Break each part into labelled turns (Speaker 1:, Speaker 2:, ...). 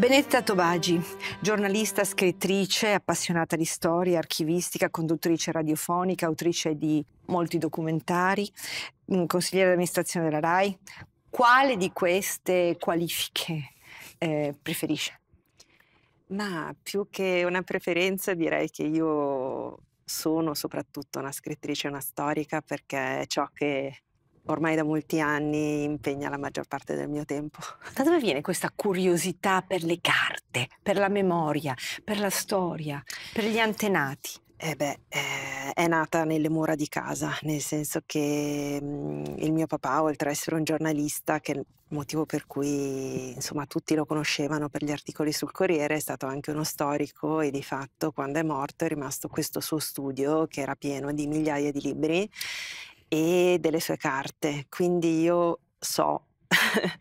Speaker 1: Benedetta Tobagi, giornalista, scrittrice, appassionata di storia, archivistica, conduttrice radiofonica, autrice di molti documentari, mm, consigliere d'amministrazione della RAI. Quale di queste qualifiche eh, preferisce?
Speaker 2: Ma più che una preferenza direi che io sono soprattutto una scrittrice, una storica, perché è ciò che ormai da molti anni impegna la maggior parte del mio tempo.
Speaker 1: Da dove viene questa curiosità per le carte, per la memoria, per la storia, per gli antenati?
Speaker 2: Eh beh, eh, è nata nelle mura di casa, nel senso che mh, mm, il mio papà, oltre ad essere un giornalista, che è il motivo per cui insomma tutti lo conoscevano per gli articoli sul Corriere, è stato anche uno storico e di fatto quando è morto è rimasto questo suo studio che era pieno di migliaia di libri e delle sue carte. Quindi io so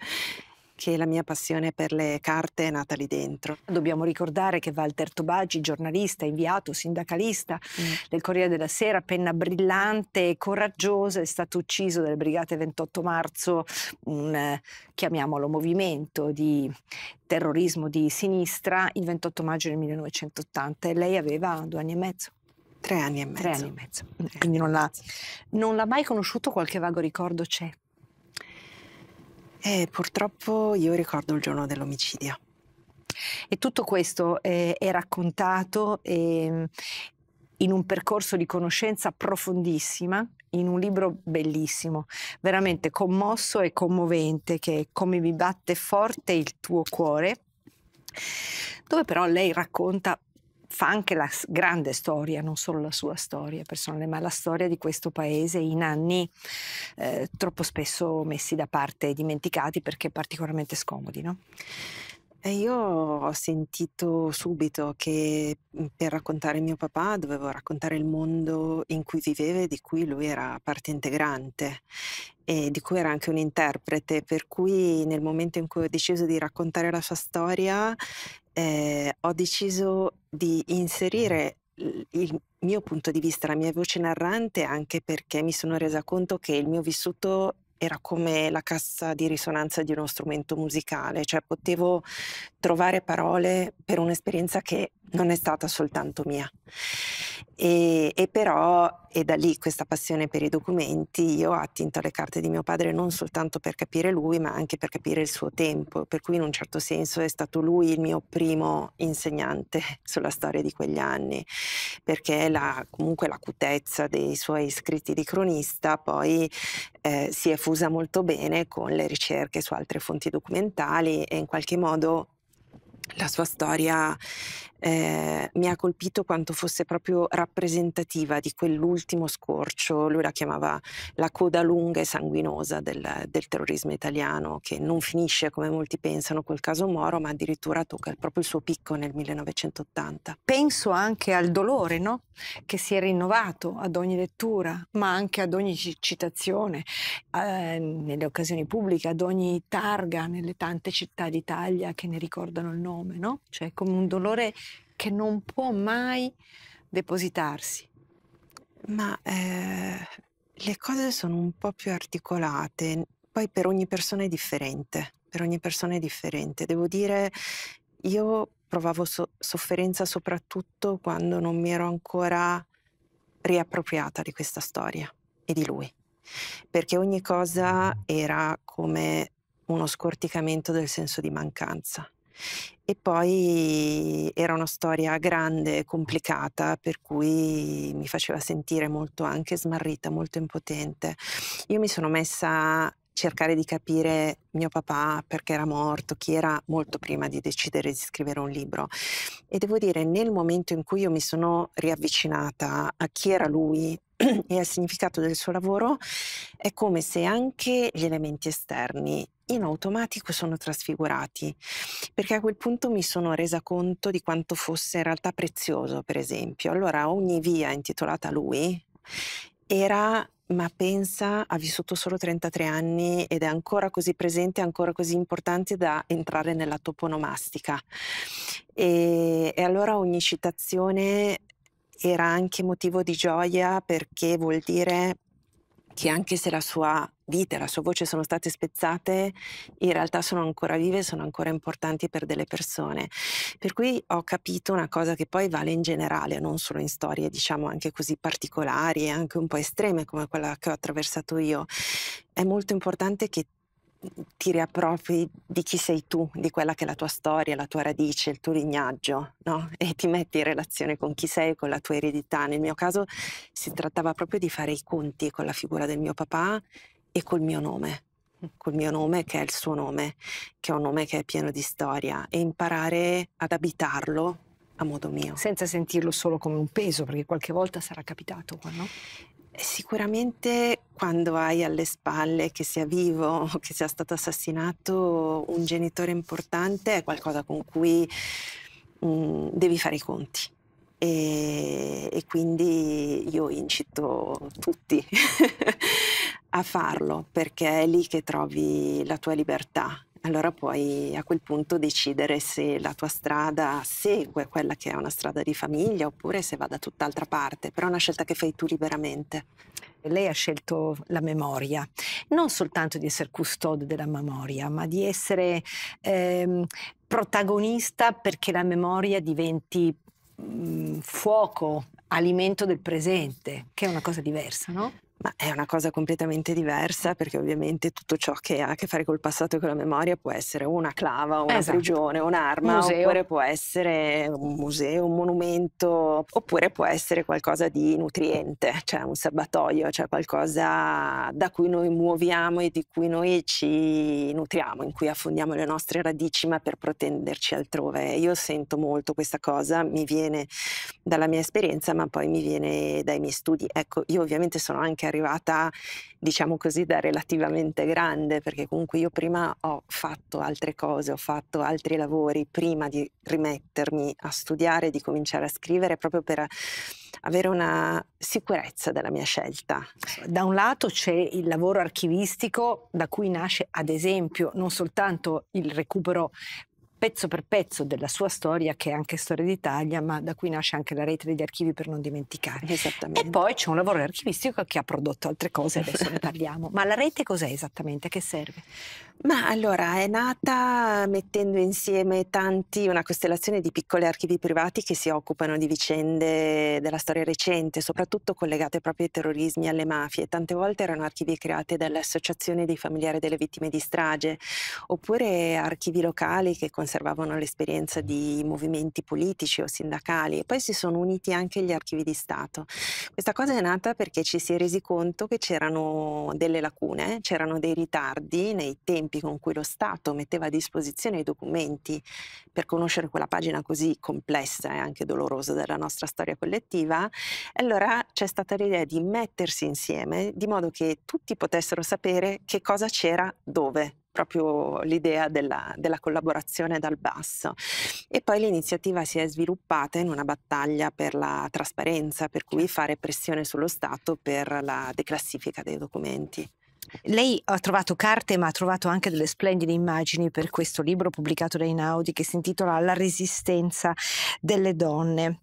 Speaker 2: che la mia passione per le carte è nata lì dentro. Dobbiamo ricordare che Walter Tobagi, giornalista, inviato,
Speaker 1: sindacalista mm. del Corriere della Sera, penna brillante e coraggiosa, è stato ucciso dalle Brigate 28 marzo, un eh, chiamiamolo movimento di terrorismo di sinistra, il 28 maggio del 1980 e lei aveva due anni e mezzo. Tre anni e mezzo. Tre anni e mezzo. Eh, mm, quindi non l'ha, non l'ha mai conosciuto, qualche vago
Speaker 2: ricordo c'è? Eh, purtroppo io ricordo il giorno dell'omicidio. E tutto questo eh, è raccontato eh,
Speaker 1: in un percorso di conoscenza profondissima, in un libro bellissimo, veramente commosso e commovente, che è Come mi batte forte il tuo cuore, dove però lei racconta fa anche la grande storia, non solo la sua storia personale, ma la storia di questo paese in anni eh, troppo spesso messi da parte e dimenticati perché particolarmente scomodi. No?
Speaker 2: Io ho sentito subito che mm, per raccontare mio papà dovevo raccontare il mondo in cui viveva e di cui lui era parte integrante e di cui era anche un interprete, per cui nel momento in cui ho deciso di raccontare la sua storia eh, ho deciso di inserire il mio punto di vista, la mia voce narrante, anche perché mi sono resa conto che il mio vissuto era come la cassa di risonanza di uno strumento musicale, cioè potevo trovare parole per un'esperienza che non è stata soltanto mia. E, e, però è da lì questa passione per i documenti, io ho attinto alle carte di mio padre non soltanto per capire lui, ma anche per capire il suo tempo, per cui in un certo senso è stato lui il mio primo insegnante sulla storia di quegli anni, perché la, comunque l'acutezza dei suoi scritti di cronista poi eh, si è fusa molto bene con le ricerche su altre fonti documentali e in qualche modo la sua storia eh, mi ha colpito quanto fosse proprio rappresentativa di quell'ultimo scorcio, lui la chiamava la coda lunga e sanguinosa del, del terrorismo italiano, che non finisce come molti pensano col caso Moro, ma addirittura tocca proprio il suo picco nel 1980.
Speaker 1: Penso anche al dolore no? che si è rinnovato ad ogni lettura, ma anche ad ogni citazione, eh, nelle occasioni pubbliche, ad ogni targa nelle tante città d'Italia che ne ricordano il nome, no? cioè come un dolore che non può mai
Speaker 2: depositarsi. Ma eh, le cose sono un po' più articolate, poi per ogni persona è differente, per ogni persona è differente. Devo dire, io provavo so sofferenza soprattutto quando non mi ero ancora riappropriata di questa storia e di lui, perché ogni cosa era come uno scorticamento del senso di mancanza e poi era una storia grande, complicata, per cui mi faceva sentire molto anche smarrita, molto impotente. Io mi sono messa a cercare di capire mio papà perché era morto, chi era molto prima di decidere di scrivere un libro. E devo dire, nel momento in cui io mi sono riavvicinata a chi era lui, e al significato del suo lavoro, è come se anche gli elementi esterni in automatico sono trasfigurati, perché a quel punto mi sono resa conto di quanto fosse in realtà prezioso, per esempio. Allora ogni via intitolata a lui era ma pensa, ha vissuto solo 33 anni ed è ancora così presente, ancora così importante da entrare nella toponomastica. E, e allora ogni citazione era anche motivo di gioia perché vuol dire che anche se la sua vita e la sua voce sono state spezzate, in realtà sono ancora vive e sono ancora importanti per delle persone. Per cui ho capito una cosa che poi vale in generale, non solo in storie, diciamo anche così particolari e anche un po' estreme come quella che ho attraversato io. È molto importante che ti riappropri di chi sei tu, di quella che è la tua storia, la tua radice, il tuo lignaggio, no? E ti metti in relazione con chi sei, con la tua eredità. Nel mio caso si trattava proprio di fare i conti con la figura del mio papà e col mio nome, col mio nome che è il suo nome, che è un nome che è pieno di storia e imparare ad abitarlo a modo mio. Senza sentirlo solo come un peso, perché qualche volta sarà capitato, no? Sicuramente quando hai alle spalle che sia vivo o che sia stato assassinato un genitore importante è qualcosa con cui mh, mm, devi fare i conti. E, e quindi io incito tutti a farlo perché è lì che trovi la tua libertà allora puoi a quel punto decidere se la tua strada segue quella che è una strada di famiglia oppure se va da tutt'altra parte, però è una scelta che fai tu liberamente.
Speaker 1: Lei ha scelto la memoria, non soltanto di essere custode della memoria, ma di essere eh, protagonista perché la memoria diventi mh, mhmm, fuoco, alimento del presente, che è una cosa diversa, no?
Speaker 2: Ma è una cosa completamente diversa perché ovviamente tutto ciò che ha a che fare col passato e con la memoria può essere una clava, una esatto. prigione, un'arma, museo. oppure può essere un museo, un monumento, oppure può essere qualcosa di nutriente, cioè un serbatoio, cioè qualcosa da cui noi muoviamo e di cui noi ci nutriamo, in cui affondiamo le nostre radici ma per protenderci altrove. Io sento molto questa cosa, mi viene dalla mia esperienza ma poi mi viene dai miei studi. Ecco, io ovviamente sono anche arrivata, diciamo così, da relativamente grande, perché comunque io prima ho fatto altre cose, ho fatto altri lavori prima di rimettermi a studiare, di cominciare a scrivere, proprio per avere una sicurezza della mia scelta.
Speaker 1: Da un lato c'è il lavoro archivistico da cui nasce ad esempio non soltanto il recupero pezzo per pezzo della sua storia, che è anche storia d'Italia, ma da cui nasce anche la rete degli archivi per non dimenticare. Esattamente. E poi c'è un lavoro archivistico che ha prodotto altre cose, adesso ne parliamo. Ma la rete cos'è esattamente? A che serve?
Speaker 2: Ma allora è nata mettendo insieme tanti, una costellazione di piccoli archivi privati che si occupano di vicende della storia recente, soprattutto collegate proprio ai terrorismi e alle mafie. Tante volte erano archivi creati dalle associazioni dei familiari delle vittime di strage, oppure archivi locali che conservavano l'esperienza di movimenti politici o sindacali e poi si sono uniti anche gli archivi di Stato. Questa cosa è nata perché ci si è resi conto che c'erano delle lacune, c'erano dei ritardi nei tempi tempi con cui lo Stato metteva a disposizione i documenti per conoscere quella pagina così complessa e anche dolorosa della nostra storia collettiva, allora c'è stata l'idea di mettersi insieme di modo che tutti potessero sapere che cosa c'era dove proprio l'idea della, della, collaborazione dal basso. E poi l'iniziativa si è sviluppata in una battaglia per la trasparenza, per cui certo. fare pressione sullo Stato per la declassifica dei documenti.
Speaker 1: Lei ha trovato carte ma ha trovato anche delle splendide immagini per questo libro pubblicato da Inaudi che si intitola La resistenza delle donne.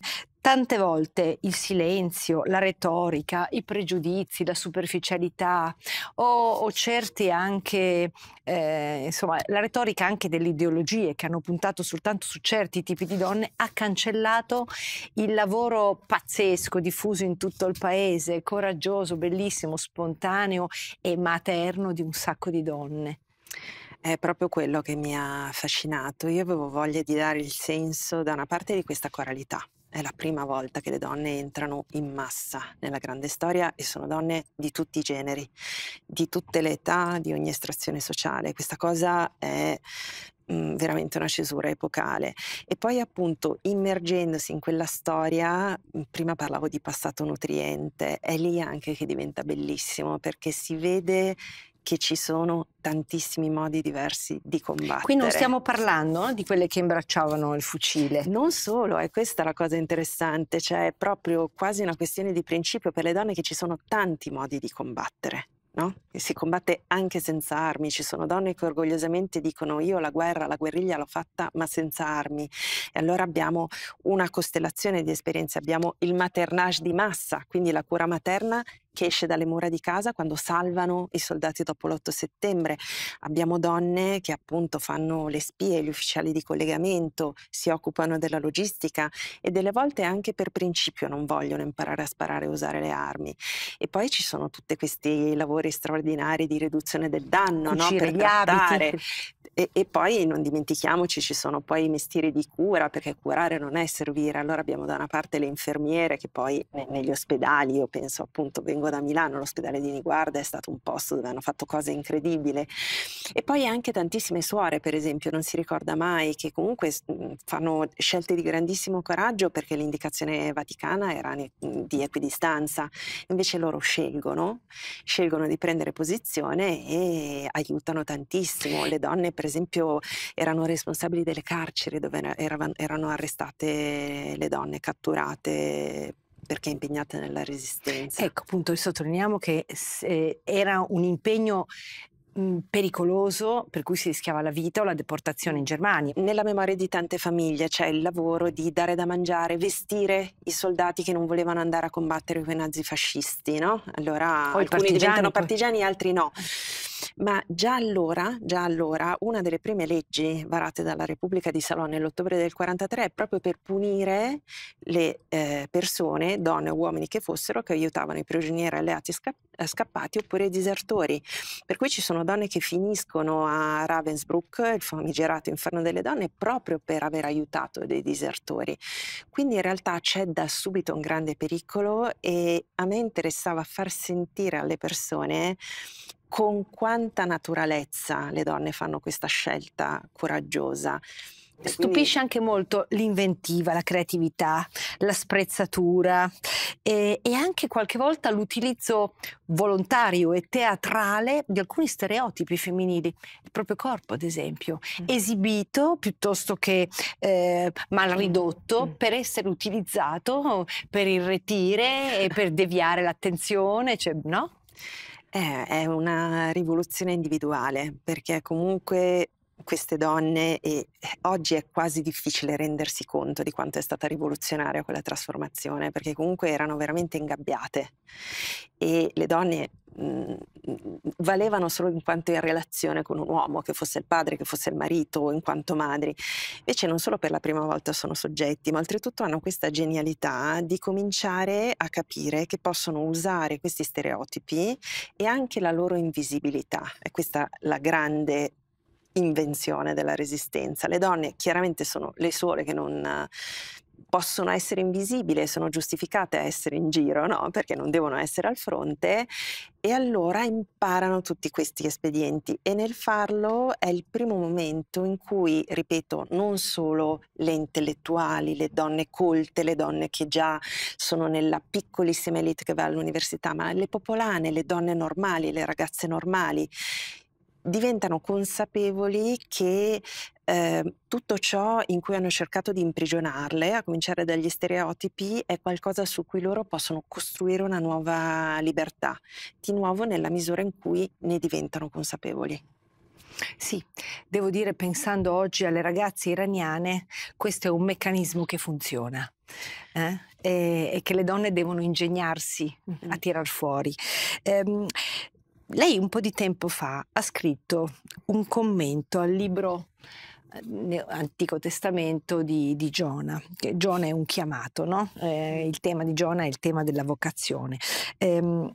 Speaker 1: Tante volte il silenzio, la retorica, i pregiudizi, la superficialità o, o certi anche, eh, insomma, la retorica anche delle ideologie che hanno puntato soltanto su certi tipi di donne ha cancellato il lavoro pazzesco diffuso in tutto il paese, coraggioso, bellissimo, spontaneo e materno
Speaker 2: di un sacco di donne. È proprio quello che mi ha affascinato. Io avevo voglia di dare il senso da una parte di questa coralità è la prima volta che le donne entrano in massa nella grande storia e sono donne di tutti i generi, di tutte le età, di ogni estrazione sociale. Questa cosa è mh, mm, veramente una cesura epocale e poi appunto immergendosi in quella storia mm, prima parlavo di passato nutriente è lì anche che diventa bellissimo perché si vede che ci sono tantissimi modi diversi di combattere. Qui non stiamo parlando no, di quelle che imbracciavano il fucile. Non solo, è questa la cosa interessante, cioè è proprio quasi una questione di principio per le donne che ci sono tanti modi di combattere. No? E Si combatte anche senza armi, ci sono donne che orgogliosamente dicono io la guerra, la guerriglia l'ho fatta ma senza armi e allora abbiamo una costellazione di esperienze, abbiamo il maternage di massa, quindi la cura materna che esce dalle mura di casa quando salvano i soldati dopo l'8 settembre. Abbiamo donne che appunto fanno le spie, gli ufficiali di collegamento, si occupano della logistica e delle volte anche per principio non vogliono imparare a sparare e usare le armi. E poi ci sono tutti questi lavori straordinari di riduzione del danno, Cucire no? per gli trattare, abiti. E, e, poi non dimentichiamoci, ci sono poi i mestieri di cura, perché curare non è servire. Allora abbiamo da una parte le infermiere che poi negli ospedali, io penso appunto, vengo da Milano, l'ospedale di Niguarda è stato un posto dove hanno fatto cose incredibili. E poi anche tantissime suore, per esempio, non si ricorda mai, che comunque fanno scelte di grandissimo coraggio perché l'indicazione vaticana era di equidistanza. Invece loro scelgono, scelgono di prendere posizione e aiutano tantissimo le donne per esempio erano responsabili delle carceri dove erano, erano arrestate le donne catturate perché impegnate nella resistenza.
Speaker 1: Ecco, appunto, sottolineiamo che era un impegno
Speaker 2: pericoloso per cui si rischiava la vita o la deportazione in Germania. Nella memoria di tante famiglie c'è il lavoro di dare da mangiare, vestire i soldati che non volevano andare a combattere con i nazifascisti, no? Allora o alcuni partigiani, diventano partigiani, altri no ma già allora, già allora una delle prime leggi varate dalla Repubblica di Salò nell'ottobre del 43 è proprio per punire le eh, persone, donne o uomini che fossero, che aiutavano i prigionieri alleati scappati eh, scappati oppure disertori. Per cui ci sono donne che finiscono a Ravensbrück, il famigerato inferno delle donne, proprio per aver aiutato dei disertori. Quindi in realtà c'è da subito un grande pericolo e a me interessava far sentire alle persone con quanta naturalezza le donne fanno questa scelta coraggiosa.
Speaker 1: Quindi... Stupisce anche molto l'inventiva, la creatività, la sprezzatura e, e anche qualche volta l'utilizzo volontario e teatrale di alcuni stereotipi femminili, il proprio corpo ad esempio, mm. esibito piuttosto che eh, mal mm. ridotto mm. per essere utilizzato per irretire e per deviare l'attenzione, cioè, no?
Speaker 2: Eh, è una rivoluzione individuale, perché comunque queste donne e eh, oggi è quasi difficile rendersi conto di quanto è stata rivoluzionaria quella trasformazione perché comunque erano veramente ingabbiate e le donne mh, mm, valevano solo in quanto in relazione con un uomo che fosse il padre, che fosse il marito o in quanto madri invece non solo per la prima volta sono soggetti ma oltretutto hanno questa genialità di cominciare a capire che possono usare questi stereotipi e anche la loro invisibilità è questa la grande invenzione della resistenza. Le donne chiaramente sono le sole che non possono essere invisibili e sono giustificate a essere in giro, no? perché non devono essere al fronte, e allora imparano tutti questi espedienti e nel farlo è il primo momento in cui, ripeto, non solo le intellettuali, le donne colte, le donne che già sono nella piccolissima elite che va all'università, ma le popolane, le donne normali, le ragazze normali diventano consapevoli che eh, tutto ciò in cui hanno cercato di imprigionarle, a cominciare dagli stereotipi, è qualcosa su cui loro possono costruire una nuova libertà, di nuovo nella misura in cui ne diventano consapevoli. Sì, devo dire, pensando oggi alle ragazze
Speaker 1: iraniane, questo è un meccanismo che funziona. Eh? E, e, che le donne devono ingegnarsi mm -hmm. a tirar fuori. Ehm, lei un po' di tempo fa ha scritto un commento al libro eh, Antico Testamento di, di Giona. Giona è un chiamato, no? Eh, il tema di Giona è il tema della vocazione. Eh,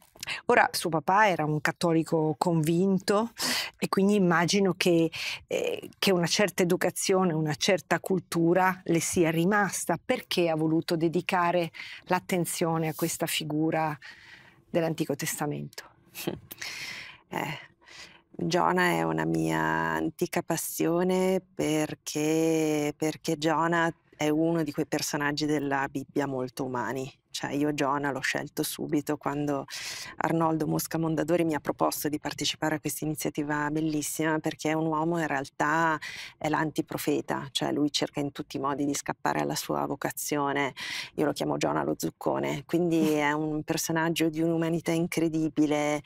Speaker 1: ora, suo papà era un cattolico convinto e quindi immagino che, eh, che una certa educazione, una certa cultura le sia rimasta. Perché ha voluto dedicare l'attenzione a questa figura dell'Antico Testamento?
Speaker 2: eh, Giona è una mia antica passione perché, perché Giona è uno di quei personaggi della Bibbia molto umani. Cioè io Giona l'ho scelto subito quando Arnoldo Mosca Mondadori mi ha proposto di partecipare a questa iniziativa bellissima perché è un uomo in realtà è l'antiprofeta, cioè lui cerca in tutti i modi di scappare alla sua vocazione. Io lo chiamo Giona lo zuccone, quindi è un personaggio di un'umanità incredibile,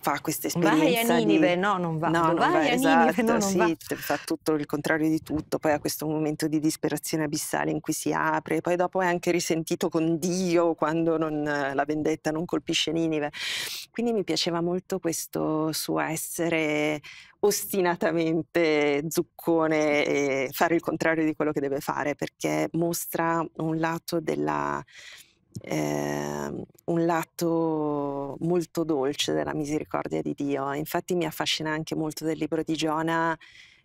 Speaker 2: fa questa esperienza. Vai a Ninive, di... no, non va. No, non vai, vai a esatto, Ninive, no, esatto, non sì, va. fa tutto il contrario di tutto. Poi ha questo momento di disperazione abissale in cui si apre, poi dopo è anche risentito con Dio quando non, la vendetta non colpisce Ninive. Quindi mi piaceva molto questo suo essere ostinatamente zuccone e fare il contrario di quello che deve fare, perché mostra un lato della eh, un lato molto dolce della misericordia di Dio. Infatti mi affascina anche molto del libro di Giona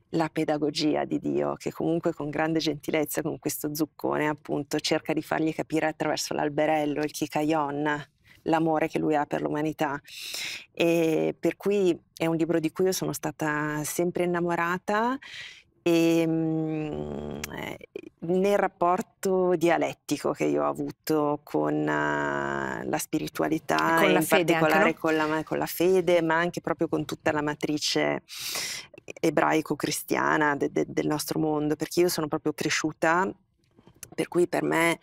Speaker 2: la pedagogia di Dio, che comunque con grande gentilezza, con questo zuccone, appunto, cerca di fargli capire attraverso l'alberello, il kikayon, l'amore che lui ha per l'umanità. E per cui è un libro di cui io sono stata sempre innamorata e, ehm, eh, nel rapporto dialettico che io ho avuto con eh, la spiritualità, con la in particolare anche, no? con, la, con, la, fede, ma anche proprio con tutta la matrice ebraico-cristiana de, de, del nostro mondo, perché io sono proprio cresciuta per cui per me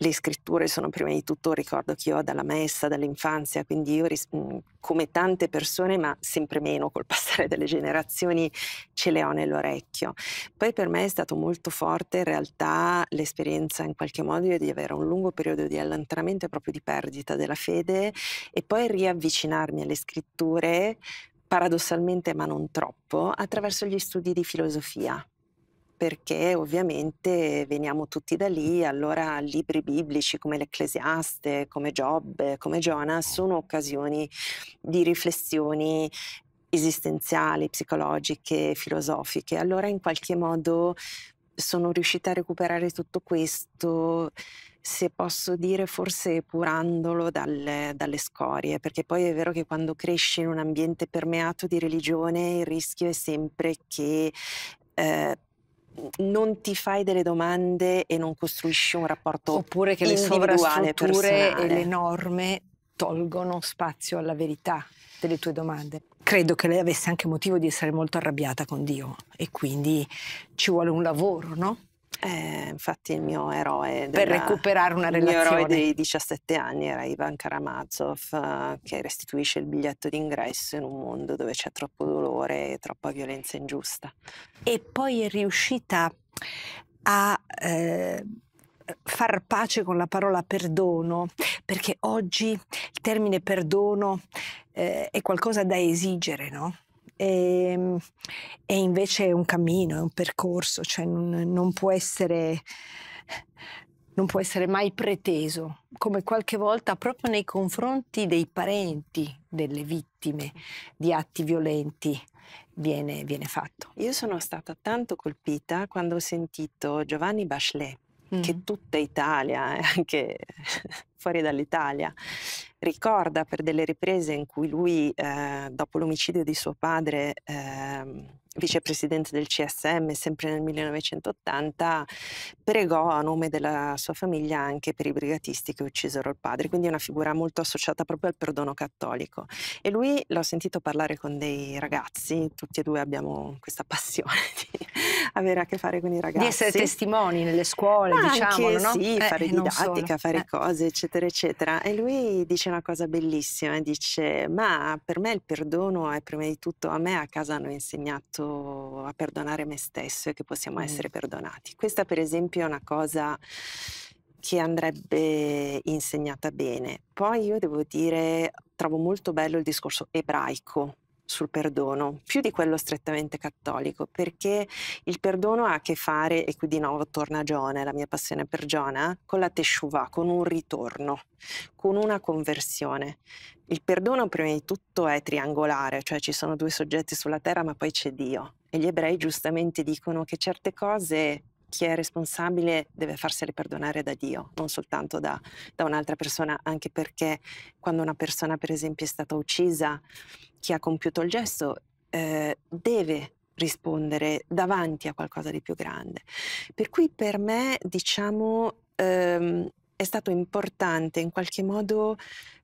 Speaker 2: le scritture sono prima di tutto un ricordo che io ho dalla messa, dall'infanzia, quindi io mhmm, come tante persone, ma sempre meno col passare delle generazioni, ce le ho nell'orecchio. Poi per me è stato molto forte in realtà l'esperienza in qualche modo di avere un lungo periodo di allontanamento e proprio di perdita della fede e poi riavvicinarmi alle scritture paradossalmente ma non troppo attraverso gli studi di filosofia perché ovviamente veniamo tutti da lì, allora libri biblici come l'Ecclesiaste, come Giobbe, come Giona sono occasioni di riflessioni esistenziali, psicologiche, filosofiche. Allora in qualche modo sono riuscita a recuperare tutto questo, se posso dire, forse purandolo dalle, dalle, scorie, perché poi è vero che quando cresci in un ambiente permeato di religione il rischio è sempre che eh, non ti fai delle domande e non costruisci un rapporto Oppure che le sovrastrutture e le
Speaker 1: norme tolgono spazio alla verità delle tue domande. Credo che lei avesse anche motivo di essere molto arrabbiata con Dio e quindi ci vuole un lavoro,
Speaker 2: no? Eh, infatti il mio eroe della, per recuperare una relazione. Il mio eroe dei 17 anni era Ivan Karamazov eh, che restituisce il biglietto d'ingresso in un mondo dove c'è troppo dolore e troppa violenza ingiusta.
Speaker 1: E poi è riuscita a eh, far pace con la parola perdono, perché oggi il termine perdono eh, è qualcosa da esigere, no? Ehm, e, è invece un cammino, è un percorso, cioè non, non, può essere, non può essere mai preteso, come qualche
Speaker 2: volta proprio nei confronti dei parenti delle vittime di atti violenti. Viene, viene fatto. Io sono stata tanto colpita quando ho sentito Giovanni Bachelet, mm. che tutta Italia, e eh, anche fuori dall'Italia, ricorda per delle riprese in cui lui, eh, dopo l'omicidio di suo padre, eh, vicepresidente del CSM, sempre nel 1980, pregò a nome della sua famiglia anche per i brigatisti che uccisero il padre, quindi è una figura molto associata proprio al perdono cattolico. E lui l'ho sentito parlare con dei ragazzi, tutti e due abbiamo questa passione di avere a che fare con i ragazzi. Di essere testimoni nelle scuole, Ma diciamo, anche, no? sì, eh, fare eh, didattica, fare eh. cose, eccetera, eccetera. E lui dice una cosa bellissima, dice "Ma per me il perdono è prima di tutto a me a casa hanno insegnato a perdonare me stesso e che possiamo mm. essere perdonati". Questa per esempio è una cosa che andrebbe insegnata bene. Poi io devo dire, trovo molto bello il discorso ebraico sul perdono, più di quello strettamente cattolico, perché il perdono ha a che fare, e qui di nuovo torna Giona, la mia passione per Giona, con la Teshuvah, con un ritorno, con una conversione. Il perdono prima di tutto è triangolare, cioè ci sono due soggetti sulla terra ma poi c'è Dio. E gli ebrei giustamente dicono che certe cose chi è responsabile deve farsele perdonare da Dio, non soltanto da, da un'altra persona, anche perché quando una persona per esempio è stata uccisa chi ha compiuto il gesto eh, deve rispondere davanti a qualcosa di più grande. Per cui per me, diciamo, ehm, è stato importante in qualche modo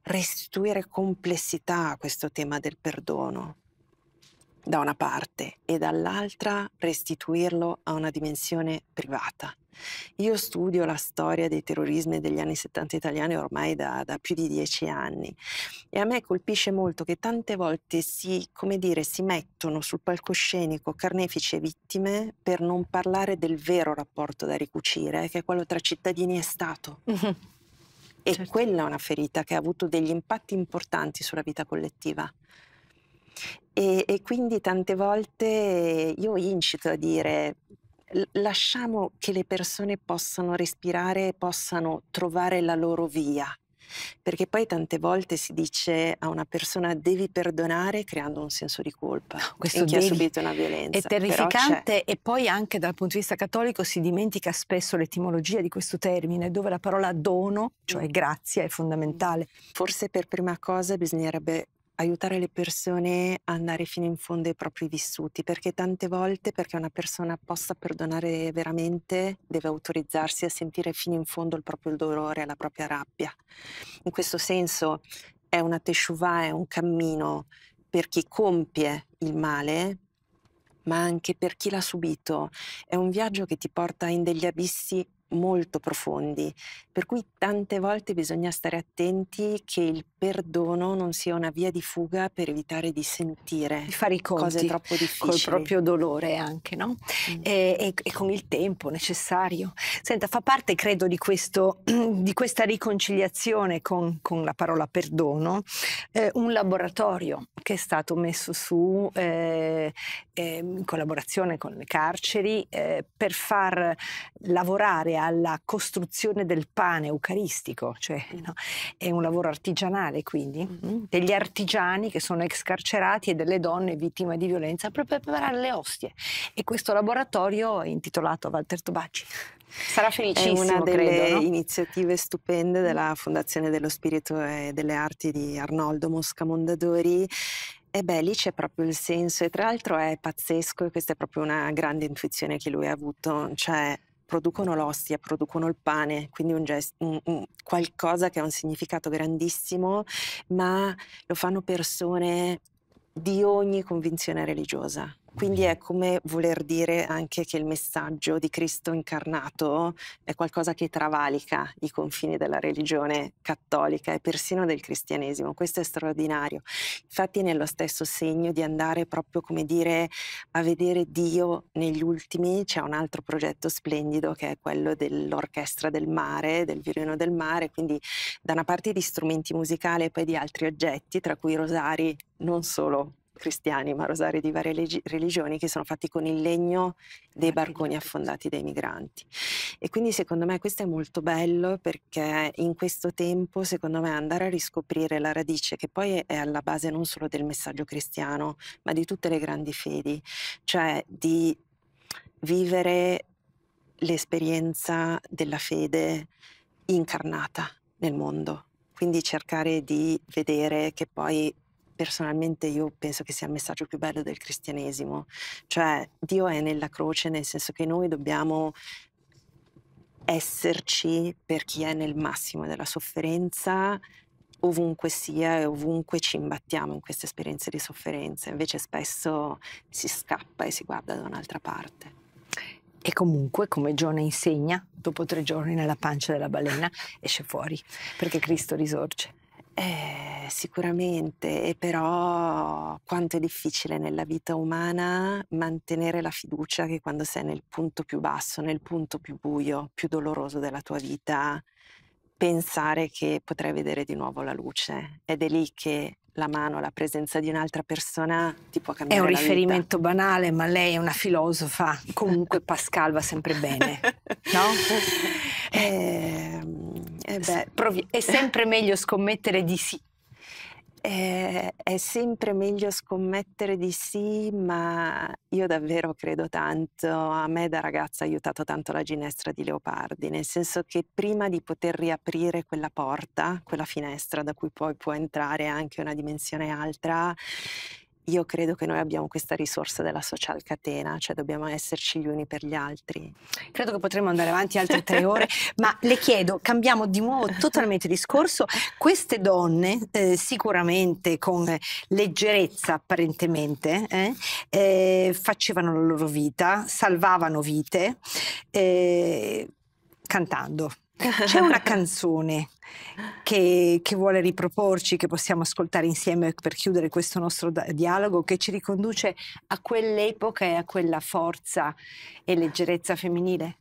Speaker 2: restituire complessità a questo tema del perdono, da una parte e dall'altra restituirlo a una dimensione privata. Io studio la storia dei terrorismi degli anni 70 italiani ormai da, da più di dieci anni e a me colpisce molto che tante volte si, dire, si mettono sul palcoscenico carnefici e vittime per non parlare del vero rapporto da ricucire, eh, che è quello tra cittadini e Stato.
Speaker 1: E
Speaker 2: certo. quella è una ferita che ha avuto degli impatti importanti sulla vita collettiva. E, e quindi tante volte io incito a dire lasciamo che le persone possano respirare, possano trovare la loro via. Perché poi tante volte si dice a una persona devi perdonare creando un senso di colpa no, questo in chi devi. ha subito una violenza. È terrificante
Speaker 1: e poi anche dal punto di vista cattolico si dimentica spesso l'etimologia di questo termine dove la parola dono, cioè mm. grazia, è
Speaker 2: fondamentale. Forse per prima cosa bisognerebbe aiutare le persone a andare fino in fondo ai propri vissuti, perché tante volte perché una persona possa perdonare veramente deve autorizzarsi a sentire fino in fondo il proprio dolore, la propria rabbia. In questo senso è una teshuvah, è un cammino per chi compie il male, ma anche per chi l'ha subito. È un viaggio che ti porta in degli abissi molto profondi, per cui tante volte bisogna stare attenti che il perdono non sia una via di fuga per evitare di sentire di fare i conti cose troppo difficili. Col proprio dolore anche, no? Mm. E, e, e, con il tempo
Speaker 1: necessario. Senta, fa parte, credo, di, questo, di questa riconciliazione con, con, la parola perdono, eh, un laboratorio che è stato messo su eh, eh, in collaborazione con le carceri eh, per far lavorare a alla costruzione del pane eucaristico, cioè mm. no? è un lavoro artigianale quindi, mm-hmm. degli artigiani che sono ex carcerati e delle donne vittime di violenza per preparare le ostie. E questo laboratorio è intitolato Walter
Speaker 2: Tobacci. Sarà
Speaker 1: felicissimo, È una delle credo, no?
Speaker 2: iniziative stupende mm. della Fondazione dello Spirito e delle Arti di Arnoldo Mosca Mondadori e beh, lì c'è proprio il senso e tra l'altro è pazzesco e questa è proprio una grande intuizione che lui ha avuto, cioè producono l'ostia, producono il pane, quindi un gest- un, un, qualcosa che ha un significato grandissimo, ma lo fanno persone di ogni convinzione religiosa. Quindi è come voler dire anche che il messaggio di Cristo incarnato è qualcosa che travalica i confini della religione cattolica e persino del cristianesimo. Questo è straordinario. Infatti è nello stesso segno di andare proprio come dire a vedere Dio negli ultimi. C'è un altro progetto splendido che è quello dell'orchestra del mare, del violino del mare, quindi da una parte di strumenti musicali e poi di altri oggetti, tra cui i rosari non solo cristiani, ma rosari di varie legi- religioni che sono fatti con il legno dei certo, barconi certo, affondati dai migranti. E quindi secondo me questo è molto bello perché in questo tempo, secondo me, andare a riscoprire la radice che poi è alla base non solo del messaggio cristiano, ma di tutte le grandi fedi, cioè di vivere l'esperienza della fede incarnata nel mondo. Quindi cercare di vedere che poi personalmente io penso che sia il messaggio più bello del cristianesimo, cioè Dio è nella croce nel senso che noi dobbiamo esserci per chi è nel massimo della sofferenza ovunque sia e ovunque ci imbattiamo in queste esperienze di sofferenza, invece spesso si scappa e si guarda da un'altra parte.
Speaker 1: E comunque, come Giona insegna, dopo tre giorni nella pancia della balena esce fuori, perché Cristo
Speaker 2: risorge. Eh, sicuramente, però quanto è difficile nella vita umana mantenere la fiducia che quando sei nel punto più basso, nel punto più buio, più doloroso della tua vita, pensare che potrai vedere di nuovo la luce. Ed è lì che la mano, la presenza di un'altra persona ti può cambiare. È un riferimento
Speaker 1: vita. banale, ma lei è una filosofa. Comunque Pascal va sempre bene, no?
Speaker 2: eh, eh beh, provi- è sempre meglio scommettere di sì. Eh, è sempre meglio scommettere di sì, ma io davvero credo tanto. A me da ragazza ha aiutato tanto la ginestra di Leopardi, nel senso che prima di poter riaprire quella porta, quella finestra da cui poi può entrare anche una dimensione altra, io credo che noi abbiamo questa risorsa della social catena, cioè dobbiamo esserci gli uni per gli altri. Credo
Speaker 1: che potremmo andare avanti altre tre ore,
Speaker 2: ma le chiedo, cambiamo
Speaker 1: di nuovo totalmente discorso. Queste donne, eh, sicuramente con leggerezza apparentemente, eh, eh, facevano la loro vita, salvavano vite eh, cantando c'è una canzone che, che, vuole riproporci, che possiamo ascoltare insieme per chiudere questo nostro dialogo, che ci
Speaker 2: riconduce a quell'epoca e a quella forza e leggerezza femminile?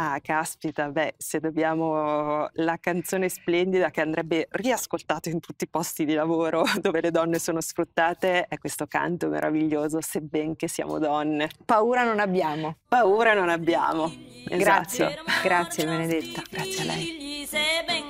Speaker 2: Ah, caspita, beh, se dobbiamo la canzone splendida che andrebbe riascoltata in tutti i posti di lavoro dove le donne sono sfruttate, è questo canto meraviglioso, sebbene siamo donne. Paura non abbiamo. Paura non abbiamo. Esatto. Grazie, grazie Benedetta. Grazie
Speaker 1: a lei.